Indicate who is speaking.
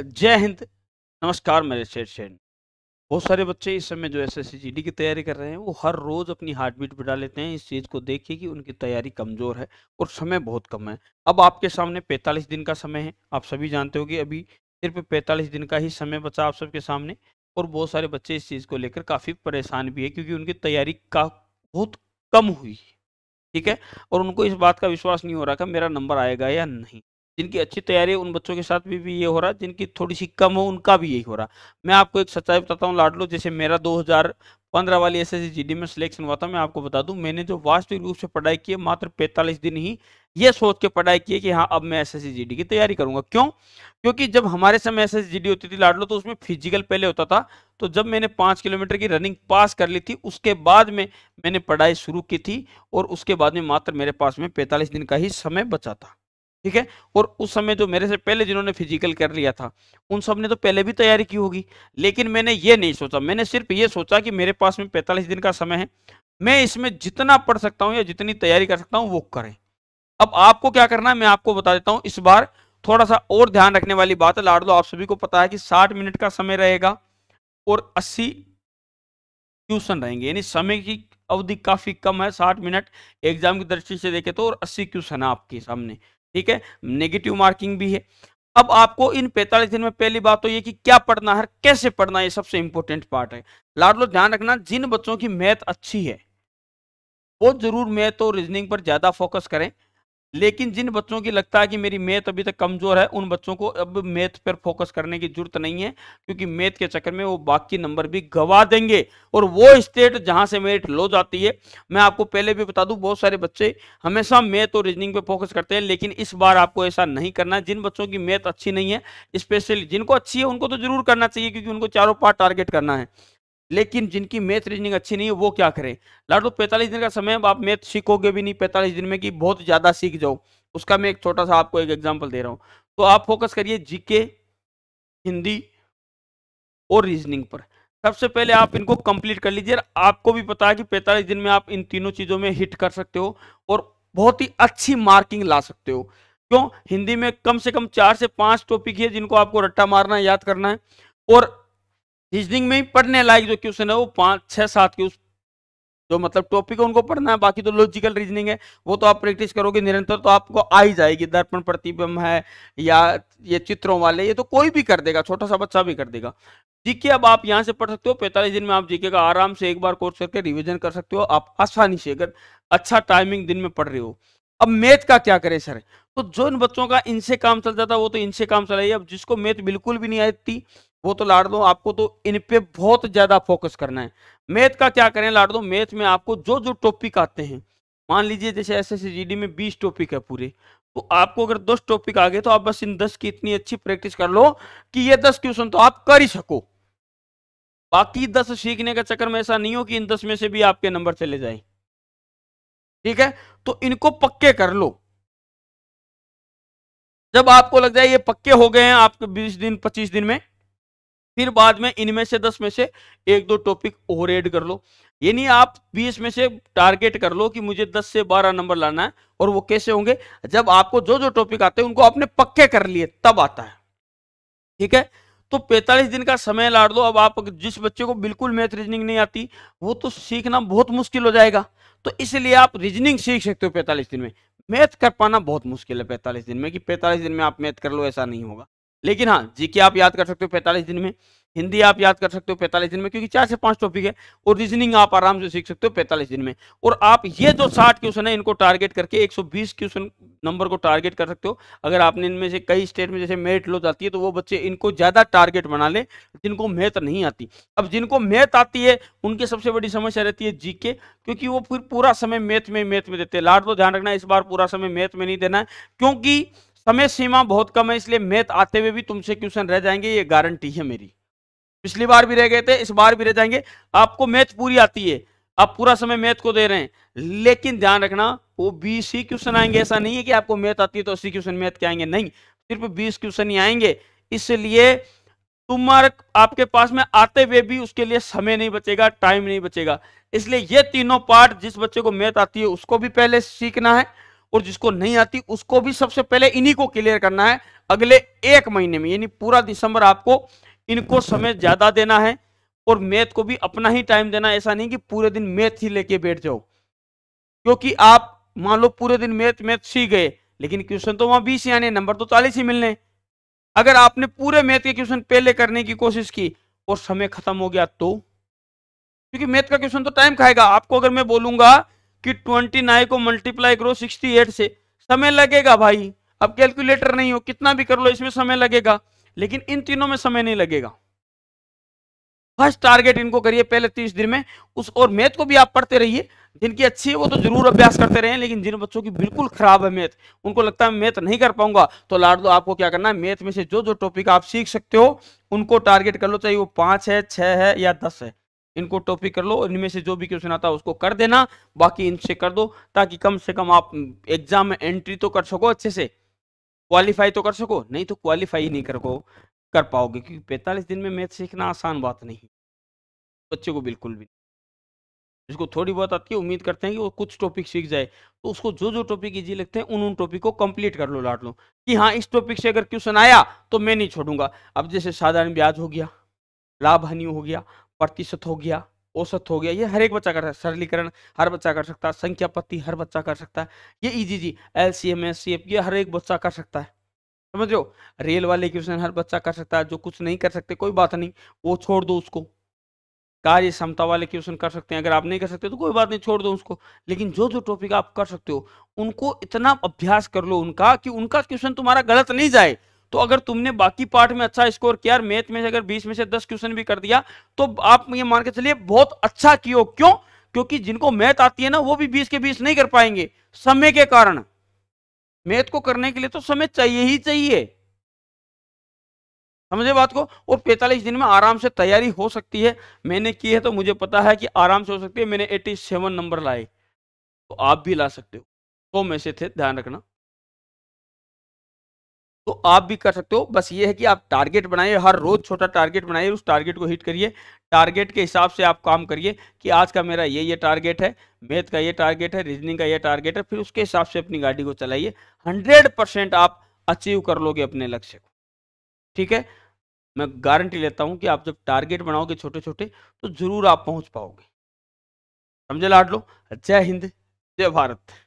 Speaker 1: जय हिंद नमस्कार मेरे शेर शेर बहुत सारे बच्चे इस समय जो एस एस की तैयारी कर रहे हैं वो हर रोज़ अपनी हार्ट बीट बढ़ा लेते हैं इस चीज़ को देखिए कि उनकी तैयारी कमज़ोर है और समय बहुत कम है अब आपके सामने 45 दिन का समय है आप सभी जानते हो कि अभी सिर्फ 45 दिन का ही समय बचा आप सबके सामने और बहुत सारे बच्चे इस चीज़ को लेकर काफ़ी परेशान भी है क्योंकि उनकी तैयारी का बहुत कम हुई ठीक है और उनको इस बात का विश्वास नहीं हो रहा था मेरा नंबर आएगा या नहीं जिनकी अच्छी तैयारी है उन बच्चों के साथ भी, भी ये हो रहा है जिनकी थोड़ी सी कम हो उनका भी यही हो रहा मैं आपको एक सच्चाई बताता हूँ लाडलो जैसे मेरा 2015 वाली एस एस में सिलेक्शन हुआ था मैं आपको बता दूं मैंने जो वास्तविक रूप से पढ़ाई की है मात्र 45 दिन ही ये सोच के पढ़ाई की है कि हाँ अब मैं एस एस की तैयारी करूंगा क्यों क्योंकि जब हमारे समय एस एस होती थी लाडलो तो उसमें फिजिकल पहले होता था तो जब मैंने पाँच किलोमीटर की रनिंग पास कर ली थी उसके बाद में मैंने पढ़ाई शुरू की थी और उसके बाद में मात्र मेरे पास में पैंतालीस दिन का ही समय बचा था ठीक है और उस समय जो मेरे से पहले जिन्होंने फिजिकल कर लिया था उन सब ने तो पहले भी तैयारी की होगी लेकिन मैंने ये नहीं सोचा मैंने सिर्फ ये सोचा कि मेरे पास में पैंतालीस दिन का समय है मैं इसमें जितना पढ़ सकता हूँ या जितनी तैयारी कर सकता हूँ वो करें अब आपको क्या करना है मैं आपको बता देता हूँ इस बार थोड़ा सा और ध्यान रखने वाली बात है लाड़ दो आप सभी को पता है कि साठ मिनट का समय रहेगा और अस्सी क्वेश्चन रहेंगे यानी समय की अवधि काफी कम है साठ मिनट एग्जाम की दृष्टि से देखें तो और अस्सी क्वेश्चन है आपके सामने ठीक है नेगेटिव मार्किंग भी है अब आपको इन पैंतालीस दिन में पहली बात तो ये कि क्या पढ़ना है कैसे पढ़ना है ये सबसे इंपॉर्टेंट पार्ट है लाडलो ध्यान रखना जिन बच्चों की मैथ अच्छी है वो जरूर मैथ और रीजनिंग पर ज्यादा फोकस करें लेकिन जिन बच्चों की लगता है कि मेरी मैथ अभी तक कमजोर है उन बच्चों को अब मैथ पर फोकस करने की जरूरत नहीं है क्योंकि मैथ के चक्कर में वो बाकी नंबर भी गवा देंगे और वो स्टेट जहां से मेरिट लो जाती है मैं आपको पहले भी बता दूं बहुत सारे बच्चे हमेशा मैथ और रीजनिंग पे फोकस करते हैं लेकिन इस बार आपको ऐसा नहीं करना है जिन बच्चों की मैथ अच्छी नहीं है स्पेशली जिनको अच्छी है उनको तो जरूर करना चाहिए क्योंकि उनको चारों पार्ट टारगेट करना है लेकिन जिनकी मैथ रीजनिंग अच्छी नहीं है वो क्या करें लाट तो पैंतालीस दिन का समय है आप मैथ सीखोगे भी नहीं पैंतालीस दिन में कि बहुत ज़्यादा सीख जाओ उसका मैं एक छोटा सा आपको एक एग्जाम्पल दे रहा हूँ तो आप फोकस करिए जीके हिंदी और रीजनिंग पर सबसे पहले आप इनको कंप्लीट कर लीजिए आपको भी पता है कि पैंतालीस दिन में आप इन तीनों चीज़ों में हिट कर सकते हो और बहुत ही अच्छी मार्किंग ला सकते हो क्यों हिंदी में कम से कम चार से पांच टॉपिक है जिनको आपको रट्टा मारना है याद करना है और रीजनिंग में ही पढ़ने लायक जो क्वेश्चन है वो पाँच छः सात के उस जो मतलब टॉपिक है उनको पढ़ना है बाकी तो लॉजिकल रीजनिंग है वो तो आप प्रैक्टिस करोगे निरंतर तो आपको आ ही जाएगी दर्पण प्रतिबिंब है या ये चित्रों वाले ये तो कोई भी कर देगा छोटा सा बच्चा भी कर देगा जीके अब आप यहाँ से पढ़ सकते हो पैंतालीस दिन में आप जीके का आराम से एक बार कोर्स करके रिविजन कर सकते हो आप आसानी से अगर अच्छा टाइमिंग दिन में पढ़ रहे हो अब मैथ का क्या करें सर तो जो इन बच्चों का इनसे काम चल जाता वो तो इनसे काम चलाइए अब जिसको मैथ बिल्कुल भी नहीं आती वो तो लाड़ दो आपको तो इन पे बहुत ज़्यादा फोकस करना है मैथ का क्या करें लाड़ दो मैथ में आपको जो जो टॉपिक आते हैं मान लीजिए जैसे एस एस में बीस टॉपिक है पूरे तो आपको अगर दस टॉपिक आ गए तो आप बस इन दस की इतनी अच्छी प्रैक्टिस कर लो कि ये दस क्वेश्चन तो आप कर ही सको बाकी दस सीखने का चक्कर में ऐसा नहीं हो कि इन दस में से भी आपके नंबर चले जाए ठीक है तो इनको पक्के कर लो जब आपको लग जाए ये पक्के हो गए हैं आपके बीस दिन पच्चीस दिन में फिर बाद में इनमें से दस में से एक दो टॉपिक और एड कर लो यानी आप बीस में से टारगेट कर लो कि मुझे दस से बारह नंबर लाना है और वो कैसे होंगे जब आपको जो जो टॉपिक आते हैं उनको आपने पक्के कर लिए तब आता है ठीक है तो 45 दिन का समय लाड़ दो अब आप जिस बच्चे को बिल्कुल मैथ रीजनिंग नहीं आती वो तो सीखना बहुत मुश्किल हो जाएगा तो इसलिए आप रीजनिंग सीख सकते हो पैंतालीस दिन में मैथ कर पाना बहुत मुश्किल है पैंतालीस दिन में कि पैंतालीस दिन में आप मैथ कर लो ऐसा नहीं होगा लेकिन हाँ जीके आप याद कर सकते हो पैंतालीस दिन में हिंदी आप याद कर सकते हो पैंतालीस दिन में क्योंकि चार से पांच टॉपिक है और रीजनिंग आप आराम से सीख सकते हो पैंतालीस दिन में और आप ये जो साठ क्वेश्चन है इनको टारगेट करके बीस क्वेश्चन नंबर को टारगेट कर सकते हो अगर आपने इनमें से कई स्टेट में जैसे मेरिट लो जाती है तो वो बच्चे इनको ज्यादा टारगेट बना ले जिनको मैथ नहीं आती अब जिनको मैथ आती है उनकी सबसे बड़ी समस्या रहती है जीके क्योंकि वो फिर पूरा समय मैथ में मैथ में देते हैं लाट तो ध्यान रखना इस बार पूरा समय मैथ में नहीं देना है क्योंकि समय सीमा बहुत कम है इसलिए मैथ आते हुए भी तुमसे क्वेश्चन रह जाएंगे ये गारंटी है मेरी पिछली बार भी रह गए थे इस बार भी रह जाएंगे आपको मैथ पूरी आती है आप पूरा समय मैथ को दे रहे हैं लेकिन ध्यान रखना वो बीस ही क्वेश्चन आएंगे ऐसा नहीं है कि आपको मैथ आती है तो अस्सी क्वेश्चन मैथ के आएंगे नहीं सिर्फ बीस क्वेश्चन ही आएंगे इसलिए तुम्हारे आपके पास में आते हुए भी उसके लिए समय नहीं बचेगा टाइम नहीं बचेगा इसलिए ये तीनों पार्ट जिस बच्चे को मैथ आती है उसको भी पहले सीखना है और जिसको नहीं आती उसको भी सबसे पहले इन्हीं को क्लियर करना है अगले एक महीने में यानी पूरा दिसंबर आपको इनको समय ज़्यादा देना है और मैथ को भी अपना ही टाइम देना ऐसा नहीं कि पूरे दिन मैथ ही लेके बैठ जाओ क्योंकि आप मान लो पूरे दिन मैथ मैथ सीख गए लेकिन क्वेश्चन तो वहां बीस ही आने नंबर तो चालीस ही मिलने अगर आपने पूरे मैथ के क्वेश्चन पहले करने की कोशिश की और समय खत्म हो गया तो क्योंकि मैथ का क्वेश्चन तो टाइम खाएगा आपको अगर मैं बोलूंगा कि ट्वेंटी नाइन को मल्टीप्लाई करो सिक्सटी एट से समय लगेगा भाई अब कैलकुलेटर नहीं हो कितना भी कर लो इसमें समय लगेगा लेकिन इन तीनों में समय नहीं लगेगा फर्स्ट टारगेट इनको करिए पहले तीस दिन में उस और मैथ को भी आप पढ़ते रहिए जिनकी अच्छी है वो तो जरूर अभ्यास करते रहे लेकिन जिन बच्चों की बिल्कुल खराब है मैथ उनको लगता है मैथ नहीं कर पाऊंगा तो लाड दो तो आपको क्या करना है मैथ में से जो जो टॉपिक आप सीख सकते हो उनको टारगेट कर लो चाहे वो पांच है छह है या दस है इनको टॉपिक कर लो इनमें से जो भी क्वेश्चन आता है उसको कर देना बाकी इनसे कर दो ताकि कम से कम आप एग्जाम में एंट्री तो कर सको अच्छे से क्वालिफाई तो कर सको नहीं तो क्वालिफाई नहीं कर को कर पाओगे क्योंकि पैंतालीस दिन में मैथ सीखना आसान बात नहीं बच्चे को बिल्कुल भी जिसको थोड़ी बहुत आती है उम्मीद करते हैं कि वो कुछ टॉपिक सीख जाए तो उसको जो जो टॉपिक ईजी लगते हैं उन उन टॉपिक को कंप्लीट कर लो लाट लो कि हाँ इस टॉपिक से अगर क्वेश्चन आया तो मैं नहीं छोड़ूंगा अब जैसे साधारण ब्याज हो गया लाभ हानि हो गया प्रतिशत हो गया औसत हो गया ये हर एक बच्चा कर सकता है सरलीकरण हर बच्चा कर सकता है संख्या पत्ती हर बच्चा कर सकता है ये easy G L C M S C F ये हर एक बच्चा कर सकता है समझो रेल वाले क्वेश्चन हर बच्चा कर सकता है जो कुछ नहीं कर सकते कोई बात नहीं वो छोड़ दो उसको कार्य क्षमता वाले क्वेश्चन कर सकते हैं अगर आप नहीं कर सकते तो कोई बात नहीं छोड़ दो उसको लेकिन जो जो टॉपिक आप कर सकते हो उनको इतना अभ्यास कर लो उनका कि उनका क्वेश्चन तुम्हारा गलत नहीं जाए तो अगर तुमने बाकी पार्ट में अच्छा स्कोर किया मैथ में अगर बीस में से दस क्वेश्चन भी कर दिया तो आप ये मान के चलिए बहुत अच्छा किया क्यों क्योंकि जिनको मैथ आती है ना वो भी बीस के बीस नहीं कर पाएंगे समय के कारण मैथ को करने के लिए तो समय चाहिए ही चाहिए समझे बात को और 45 दिन में आराम से तैयारी हो सकती है मैंने की है तो मुझे पता है कि आराम से हो सकती है मैंने 87 नंबर लाए तो आप भी ला सकते हो तो में से थे ध्यान रखना तो आप भी कर सकते हो बस ये है कि आप टारगेट बनाइए हर रोज छोटा टारगेट बनाइए उस टारगेट को हिट करिए टारगेट के हिसाब से आप काम करिए कि आज का मेरा ये ये टारगेट है मैथ का ये टारगेट है रीजनिंग का ये टारगेट है फिर उसके हिसाब से अपनी गाड़ी को चलाइए हंड्रेड परसेंट आप अचीव कर लोगे अपने लक्ष्य को ठीक है मैं गारंटी लेता हूँ कि आप जब टारगेट बनाओगे छोटे छोटे तो जरूर आप पहुँच पाओगे समझे लाड लो जय हिंद जय भारत